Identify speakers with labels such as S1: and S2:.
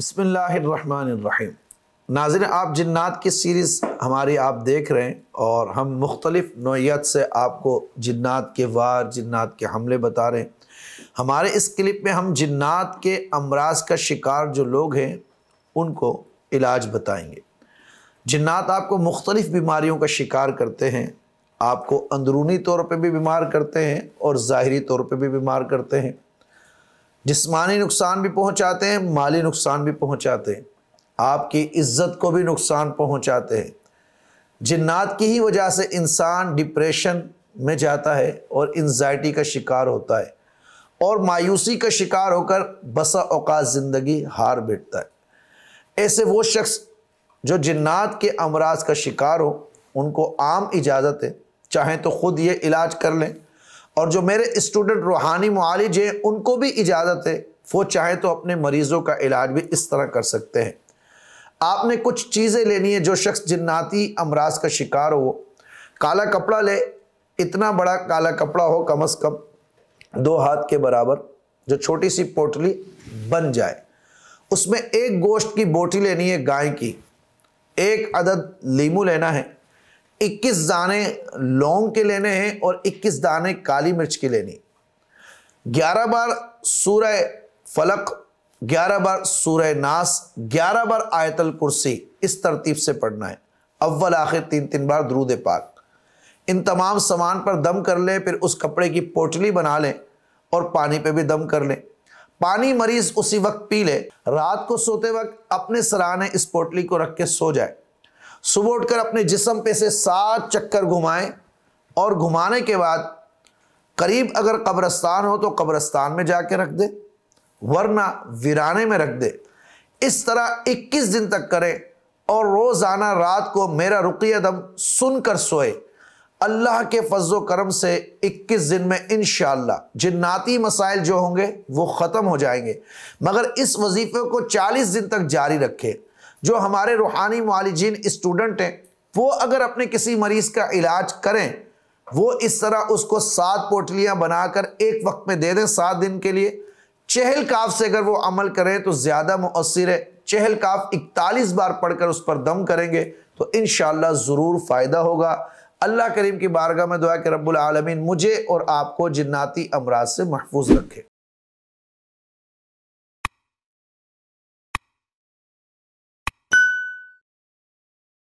S1: बसमीम नाजिर आप जन्नात की सीरीज़ हमारी आप देख रहे हैं और हम मुख्तलिफ़ नोयत से आपको जन्नात के वार जन्नात के हमले बता रहे हैं हमारे इस क्लिप में हम जन्नात के अमराज का शिकार जो लोग हैं उनको इलाज बताएँगे जन्ात आपको मुख्तलिफ़ बीमारियों का शिकार करते हैं आपको अंदरूनी तौर पर भी बीमार करते हैं और ज़ाहरी तौर पर भी बीमार करते हैं जिसमानी नुकसान भी पहुंचाते हैं माली नुकसान भी पहुंचाते हैं आपकी इज्जत को भी नुकसान पहुंचाते हैं जिन्नात की ही वजह से इंसान डिप्रेशन में जाता है और इन्जाइटी का शिकार होता है और मायूसी का शिकार होकर बसा अवकात ज़िंदगी हार बैठता है ऐसे वो शख्स जो जिन्नात के अमराज का शिकार हो उनको आम इजाज़त है चाहे तो ख़ुद ये इलाज कर लें और जो मेरे स्टूडेंट रूहानी मालिज हैं उनको भी इजाज़त है वो चाहे तो अपने मरीज़ों का इलाज भी इस तरह कर सकते हैं आपने कुछ चीज़ें लेनी है जो शख्स जन्नाती अमराज का शिकार हो काला कपड़ा ले इतना बड़ा काला कपड़ा हो कम अज़ कम दो हाथ के बराबर जो छोटी सी पोटली बन जाए उसमें एक गोश्त की बोटी लेनी है गाय की एक अदद लीमू लेना है 21 दाने लौंग के लेने हैं और 21 दाने काली मिर्च की लेनी 11 बार सूरह फलक 11 बार सूरह नास 11 बार आयतल कुर्सी इस तरतीब से पढ़ना है अव्वल आखिर तीन तीन बार द्रूद पाक इन तमाम सामान पर दम कर लें फिर उस कपड़े की पोटली बना लें और पानी पे भी दम कर लें पानी मरीज उसी वक्त पी ले रात को सोते वक्त अपने सराहने इस पोटली को रख के सो जाए सुबह उठकर अपने जिसम पे से सात चक्कर घुमाएं और घुमाने के बाद करीब अगर कब्रस्तान हो तो कब्रस्तान में जाके रख दे वरना वीराने में रख दे इस तरह 21 दिन तक करें और रोज़ाना रात को मेरा रुकिया दम सुनकर सोए अल्लाह के फजल करम से 21 दिन में इन जिन्नाती मसाइल जो होंगे वो ख़त्म हो जाएंगे मगर इस वजीफे को 40 दिन तक जारी रखें जो हमारे रूहानी मालिजीन स्टूडेंट हैं वो अगर अपने किसी मरीज़ का इलाज करें वो इस तरह उसको सात पोटलियाँ बनाकर एक वक्त में दे दें सात दिन के लिए चहल काफ से अगर वो अमल करें तो ज़्यादा मौसर है चहल काफ इकतालीस बार पढ़कर उस पर दम करेंगे तो इन ज़रूर फ़ायदा होगा अल्लाह करीम की बारगाह में दुआ के रब्बुल आलमीन मुझे और आपको जिन्नाती अमराज से महफूज रखें